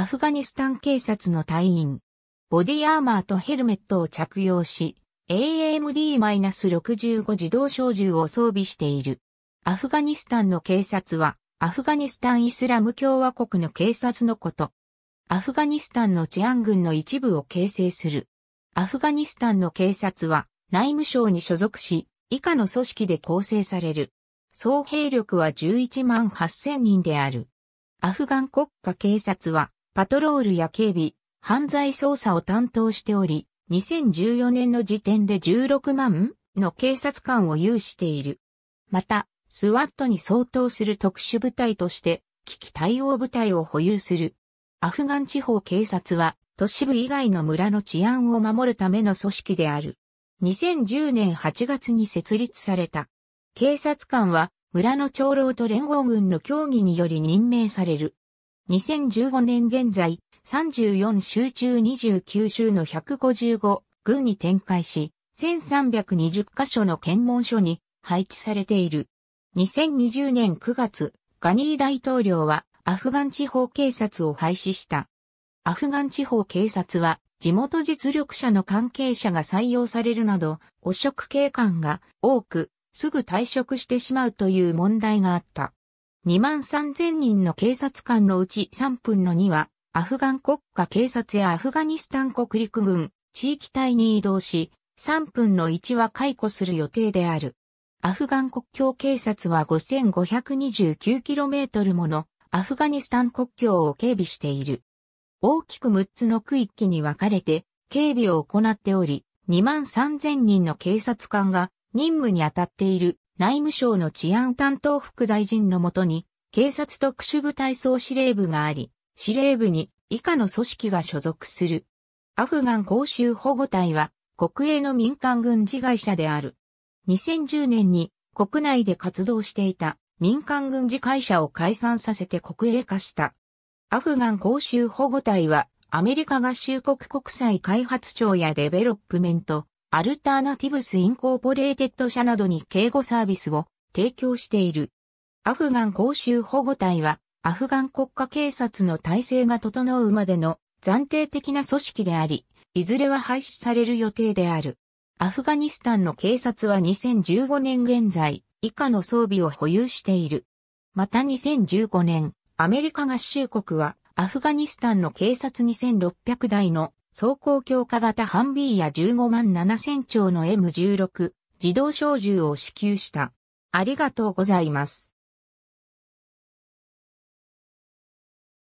アフガニスタン警察の隊員。ボディアーマーとヘルメットを着用し、AMD-65 自動小銃を装備している。アフガニスタンの警察は、アフガニスタンイスラム共和国の警察のこと。アフガニスタンの治安軍の一部を形成する。アフガニスタンの警察は、内務省に所属し、以下の組織で構成される。総兵力は11万8000人である。アフガン国家警察は、パトロールや警備、犯罪捜査を担当しており、2014年の時点で16万の警察官を有している。また、スワットに相当する特殊部隊として、危機対応部隊を保有する。アフガン地方警察は、都市部以外の村の治安を守るための組織である。2010年8月に設立された。警察官は、村の長老と連合軍の協議により任命される。2015年現在、34州中29州の155軍に展開し、1320カ所の検問所に配置されている。2020年9月、ガニー大統領はアフガン地方警察を廃止した。アフガン地方警察は地元実力者の関係者が採用されるなど、汚職警官が多く、すぐ退職してしまうという問題があった。2万3000人の警察官のうち3分の2は、アフガン国家警察やアフガニスタン国陸軍、地域隊に移動し、3分の1は解雇する予定である。アフガン国境警察は 5529km ものアフガニスタン国境を警備している。大きく6つの区域に分かれて警備を行っており、2万3000人の警察官が任務に当たっている内務省の治安担当副大臣のもとに、警察特殊部隊総司令部があり、司令部に以下の組織が所属する。アフガン公衆保護隊は国営の民間軍事会社である。2010年に国内で活動していた民間軍事会社を解散させて国営化した。アフガン公衆保護隊はアメリカ合衆国国際開発庁やデベロップメントアルターナティブスインコーポレーテッド社などに警護サービスを提供している。アフガン公衆保護隊は、アフガン国家警察の体制が整うまでの暫定的な組織であり、いずれは廃止される予定である。アフガニスタンの警察は2015年現在、以下の装備を保有している。また2015年、アメリカ合衆国は、アフガニスタンの警察2600台の走行強化型ハンビーや15万7000丁の M16 自動小銃を支給した。ありがとうございます。